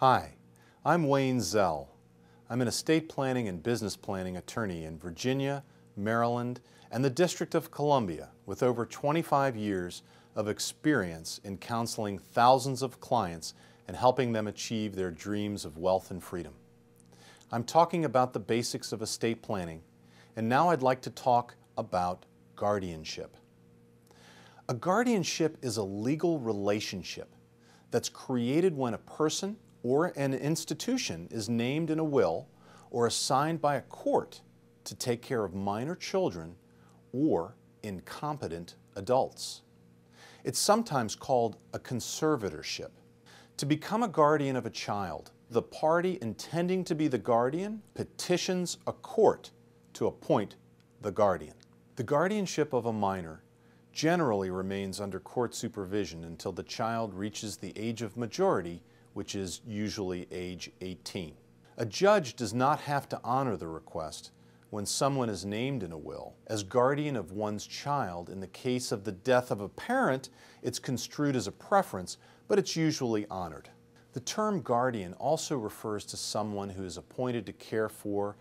Hi, I'm Wayne Zell. I'm an estate planning and business planning attorney in Virginia, Maryland, and the District of Columbia with over 25 years of experience in counseling thousands of clients and helping them achieve their dreams of wealth and freedom. I'm talking about the basics of estate planning, and now I'd like to talk about guardianship. A guardianship is a legal relationship that's created when a person or an institution is named in a will or assigned by a court to take care of minor children or incompetent adults. It's sometimes called a conservatorship. To become a guardian of a child, the party intending to be the guardian petitions a court to appoint the guardian. The guardianship of a minor generally remains under court supervision until the child reaches the age of majority which is usually age 18. A judge does not have to honor the request when someone is named in a will as guardian of one's child. In the case of the death of a parent, it's construed as a preference, but it's usually honored. The term guardian also refers to someone who is appointed to care for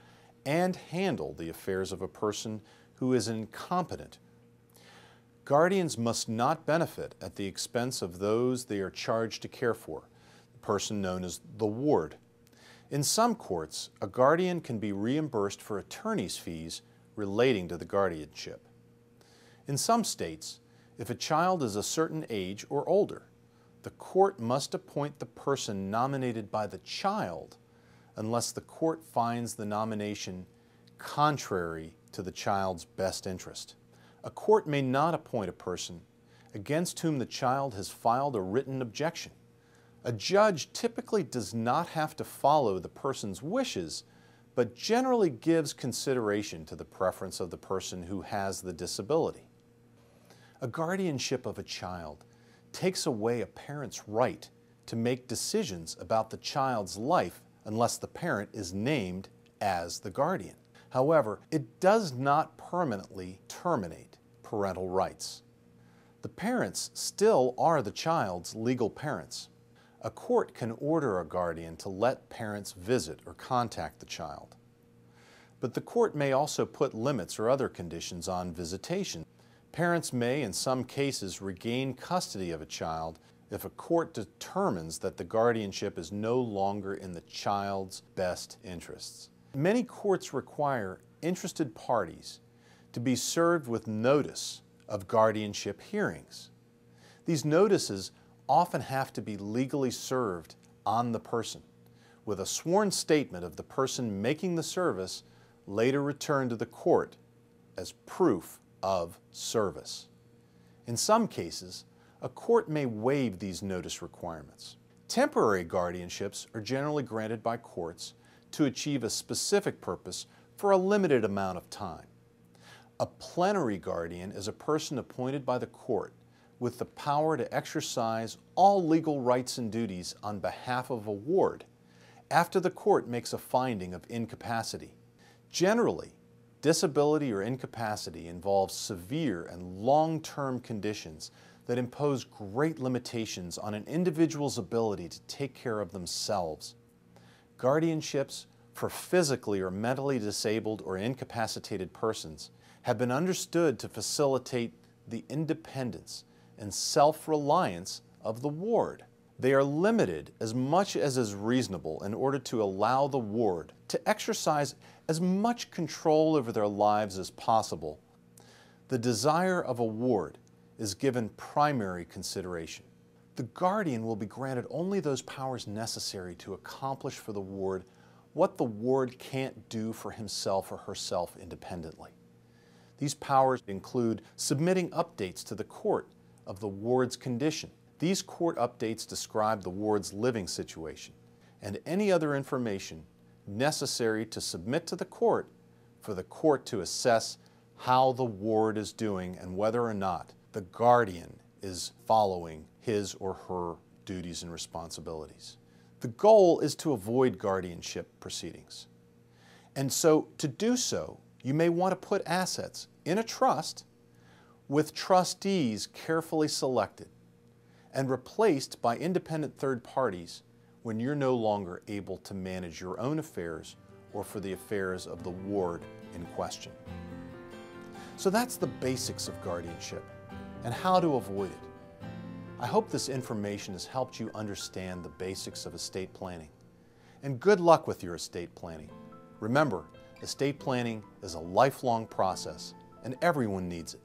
and handle the affairs of a person who is incompetent. Guardians must not benefit at the expense of those they are charged to care for person known as the ward. In some courts, a guardian can be reimbursed for attorney's fees relating to the guardianship. In some states, if a child is a certain age or older, the court must appoint the person nominated by the child unless the court finds the nomination contrary to the child's best interest. A court may not appoint a person against whom the child has filed a written objection. A judge typically does not have to follow the person's wishes, but generally gives consideration to the preference of the person who has the disability. A guardianship of a child takes away a parent's right to make decisions about the child's life unless the parent is named as the guardian. However, it does not permanently terminate parental rights. The parents still are the child's legal parents a court can order a guardian to let parents visit or contact the child. But the court may also put limits or other conditions on visitation. Parents may, in some cases, regain custody of a child if a court determines that the guardianship is no longer in the child's best interests. Many courts require interested parties to be served with notice of guardianship hearings. These notices often have to be legally served on the person, with a sworn statement of the person making the service later returned to the court as proof of service. In some cases, a court may waive these notice requirements. Temporary guardianships are generally granted by courts to achieve a specific purpose for a limited amount of time. A plenary guardian is a person appointed by the court with the power to exercise all legal rights and duties on behalf of a ward after the court makes a finding of incapacity. Generally, disability or incapacity involves severe and long-term conditions that impose great limitations on an individual's ability to take care of themselves. Guardianships for physically or mentally disabled or incapacitated persons have been understood to facilitate the independence and self reliance of the ward. They are limited as much as is reasonable in order to allow the ward to exercise as much control over their lives as possible. The desire of a ward is given primary consideration. The guardian will be granted only those powers necessary to accomplish for the ward what the ward can't do for himself or herself independently. These powers include submitting updates to the court of the ward's condition. These court updates describe the ward's living situation and any other information necessary to submit to the court for the court to assess how the ward is doing and whether or not the guardian is following his or her duties and responsibilities. The goal is to avoid guardianship proceedings. And so to do so, you may want to put assets in a trust with trustees carefully selected and replaced by independent third parties when you're no longer able to manage your own affairs or for the affairs of the ward in question. So that's the basics of guardianship and how to avoid it. I hope this information has helped you understand the basics of estate planning. And good luck with your estate planning. Remember, estate planning is a lifelong process and everyone needs it.